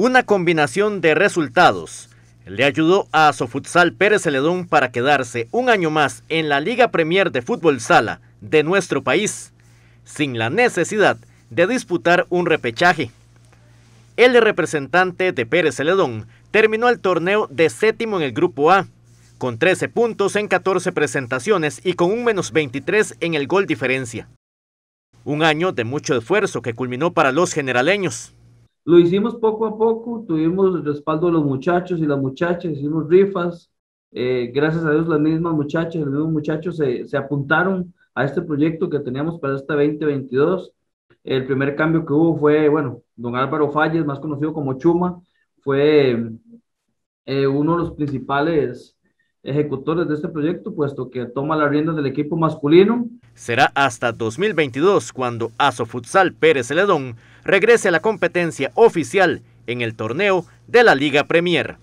Una combinación de resultados le ayudó a Sofutsal Pérez Celedón para quedarse un año más en la Liga Premier de Fútbol Sala de nuestro país, sin la necesidad de disputar un repechaje. El representante de Pérez Celedón terminó el torneo de séptimo en el Grupo A, con 13 puntos en 14 presentaciones y con un menos 23 en el gol diferencia. Un año de mucho esfuerzo que culminó para los generaleños. Lo hicimos poco a poco, tuvimos el respaldo de los muchachos y las muchachas, hicimos rifas. Eh, gracias a Dios, las mismas muchachas, los mismos muchachos se, se apuntaron a este proyecto que teníamos para este 2022. El primer cambio que hubo fue, bueno, don Álvaro Falles, más conocido como Chuma, fue eh, uno de los principales ejecutores de este proyecto, puesto que toma las riendas del equipo masculino. Será hasta 2022 cuando Aso Futsal Pérez Celedón regrese a la competencia oficial en el torneo de la Liga Premier.